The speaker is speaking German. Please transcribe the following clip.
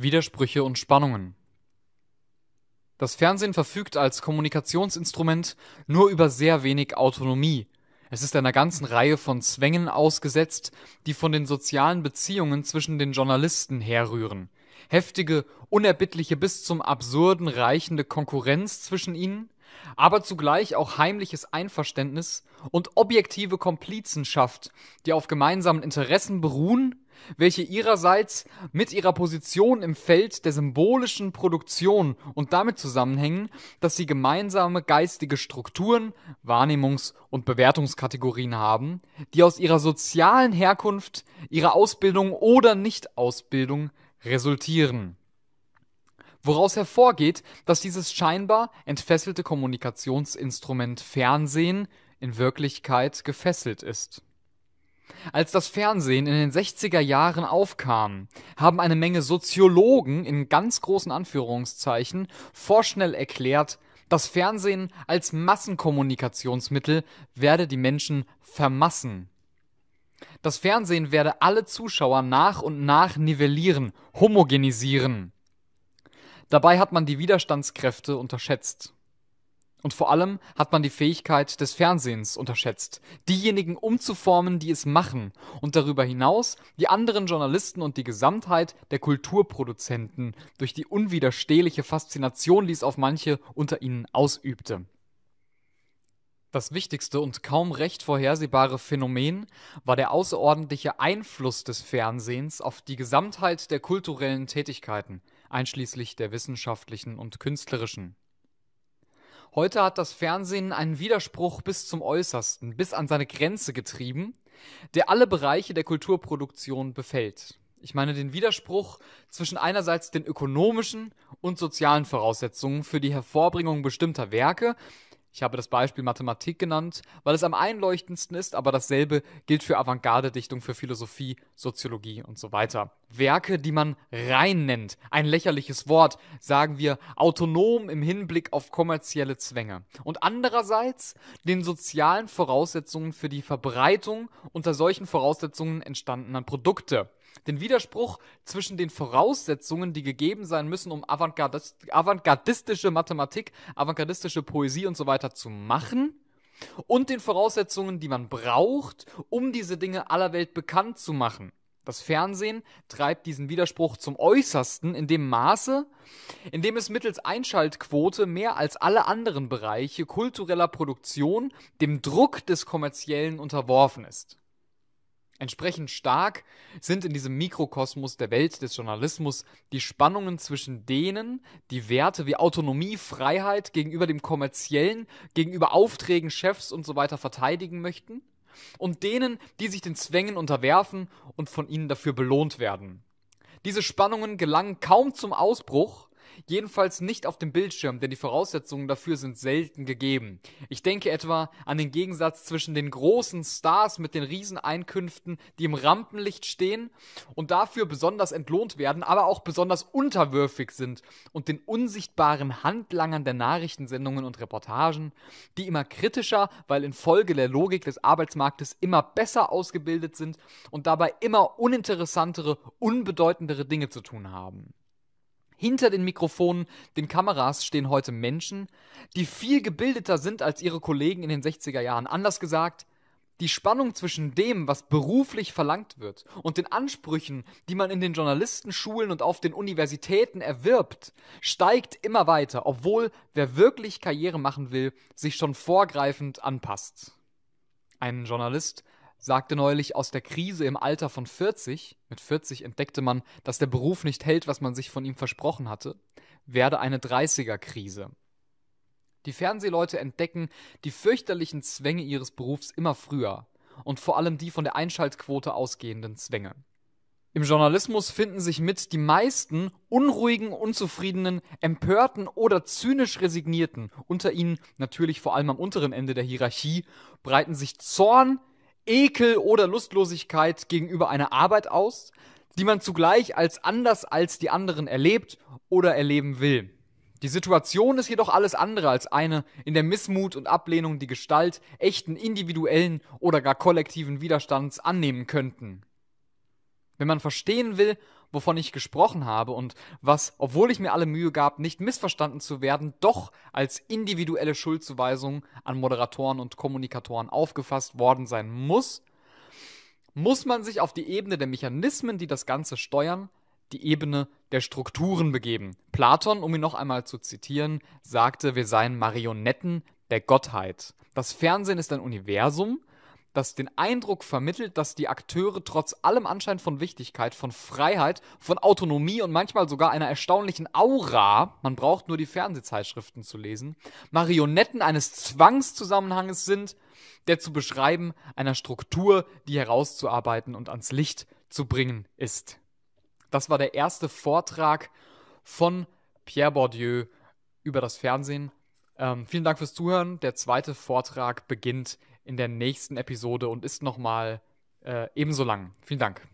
Widersprüche und Spannungen. Das Fernsehen verfügt als Kommunikationsinstrument nur über sehr wenig Autonomie. Es ist einer ganzen Reihe von Zwängen ausgesetzt, die von den sozialen Beziehungen zwischen den Journalisten herrühren. Heftige, unerbittliche bis zum Absurden reichende Konkurrenz zwischen ihnen, aber zugleich auch heimliches Einverständnis und objektive Komplizenschaft, die auf gemeinsamen Interessen beruhen welche ihrerseits mit ihrer Position im Feld der symbolischen Produktion und damit zusammenhängen, dass sie gemeinsame geistige Strukturen, Wahrnehmungs- und Bewertungskategorien haben, die aus ihrer sozialen Herkunft, ihrer Ausbildung oder Nichtausbildung resultieren. Woraus hervorgeht, dass dieses scheinbar entfesselte Kommunikationsinstrument Fernsehen in Wirklichkeit gefesselt ist. Als das Fernsehen in den 60er Jahren aufkam, haben eine Menge Soziologen in ganz großen Anführungszeichen vorschnell erklärt, das Fernsehen als Massenkommunikationsmittel werde die Menschen vermassen. Das Fernsehen werde alle Zuschauer nach und nach nivellieren, homogenisieren. Dabei hat man die Widerstandskräfte unterschätzt. Und vor allem hat man die Fähigkeit des Fernsehens unterschätzt, diejenigen umzuformen, die es machen, und darüber hinaus die anderen Journalisten und die Gesamtheit der Kulturproduzenten durch die unwiderstehliche Faszination, die es auf manche unter ihnen ausübte. Das wichtigste und kaum recht vorhersehbare Phänomen war der außerordentliche Einfluss des Fernsehens auf die Gesamtheit der kulturellen Tätigkeiten, einschließlich der wissenschaftlichen und künstlerischen. Heute hat das Fernsehen einen Widerspruch bis zum Äußersten, bis an seine Grenze getrieben, der alle Bereiche der Kulturproduktion befällt. Ich meine den Widerspruch zwischen einerseits den ökonomischen und sozialen Voraussetzungen für die Hervorbringung bestimmter Werke, ich habe das Beispiel Mathematik genannt, weil es am einleuchtendsten ist, aber dasselbe gilt für Avantgarde-Dichtung, für Philosophie Soziologie und so weiter. Werke, die man rein nennt, ein lächerliches Wort, sagen wir autonom im Hinblick auf kommerzielle Zwänge. Und andererseits den sozialen Voraussetzungen für die Verbreitung unter solchen Voraussetzungen entstandener Produkte. Den Widerspruch zwischen den Voraussetzungen, die gegeben sein müssen, um avantgardistische Mathematik, avantgardistische Poesie und so weiter zu machen, und den Voraussetzungen, die man braucht, um diese Dinge aller Welt bekannt zu machen. Das Fernsehen treibt diesen Widerspruch zum Äußersten in dem Maße, in dem es mittels Einschaltquote mehr als alle anderen Bereiche kultureller Produktion dem Druck des kommerziellen unterworfen ist. Entsprechend stark sind in diesem Mikrokosmos der Welt des Journalismus die Spannungen zwischen denen, die Werte wie Autonomie, Freiheit gegenüber dem kommerziellen, gegenüber Aufträgen, Chefs und so weiter verteidigen möchten, und denen, die sich den Zwängen unterwerfen und von ihnen dafür belohnt werden. Diese Spannungen gelangen kaum zum Ausbruch, jedenfalls nicht auf dem Bildschirm, denn die Voraussetzungen dafür sind selten gegeben. Ich denke etwa an den Gegensatz zwischen den großen Stars mit den Rieseneinkünften, die im Rampenlicht stehen und dafür besonders entlohnt werden, aber auch besonders unterwürfig sind und den unsichtbaren Handlangern der Nachrichtensendungen und Reportagen, die immer kritischer, weil infolge der Logik des Arbeitsmarktes immer besser ausgebildet sind und dabei immer uninteressantere, unbedeutendere Dinge zu tun haben. Hinter den Mikrofonen, den Kameras stehen heute Menschen, die viel gebildeter sind als ihre Kollegen in den 60er Jahren. Anders gesagt, die Spannung zwischen dem, was beruflich verlangt wird, und den Ansprüchen, die man in den Journalistenschulen und auf den Universitäten erwirbt, steigt immer weiter, obwohl wer wirklich Karriere machen will, sich schon vorgreifend anpasst. Ein Journalist sagte neulich, aus der Krise im Alter von 40, mit 40 entdeckte man, dass der Beruf nicht hält, was man sich von ihm versprochen hatte, werde eine 30er-Krise. Die Fernsehleute entdecken die fürchterlichen Zwänge ihres Berufs immer früher und vor allem die von der Einschaltquote ausgehenden Zwänge. Im Journalismus finden sich mit die meisten unruhigen, unzufriedenen, empörten oder zynisch resignierten. Unter ihnen, natürlich vor allem am unteren Ende der Hierarchie, breiten sich Zorn, Ekel oder Lustlosigkeit gegenüber einer Arbeit aus, die man zugleich als anders als die anderen erlebt oder erleben will. Die Situation ist jedoch alles andere als eine, in der Missmut und Ablehnung die Gestalt echten individuellen oder gar kollektiven Widerstands annehmen könnten. Wenn man verstehen will, wovon ich gesprochen habe und was, obwohl ich mir alle Mühe gab, nicht missverstanden zu werden, doch als individuelle Schuldzuweisung an Moderatoren und Kommunikatoren aufgefasst worden sein muss, muss man sich auf die Ebene der Mechanismen, die das Ganze steuern, die Ebene der Strukturen begeben. Platon, um ihn noch einmal zu zitieren, sagte, wir seien Marionetten der Gottheit. Das Fernsehen ist ein Universum, das den Eindruck vermittelt, dass die Akteure trotz allem Anschein von Wichtigkeit, von Freiheit, von Autonomie und manchmal sogar einer erstaunlichen Aura, man braucht nur die Fernsehzeitschriften zu lesen, Marionetten eines Zwangszusammenhanges sind, der zu beschreiben, einer Struktur, die herauszuarbeiten und ans Licht zu bringen ist. Das war der erste Vortrag von Pierre Bourdieu über das Fernsehen. Ähm, vielen Dank fürs Zuhören. Der zweite Vortrag beginnt in der nächsten Episode und ist nochmal äh, ebenso lang. Vielen Dank.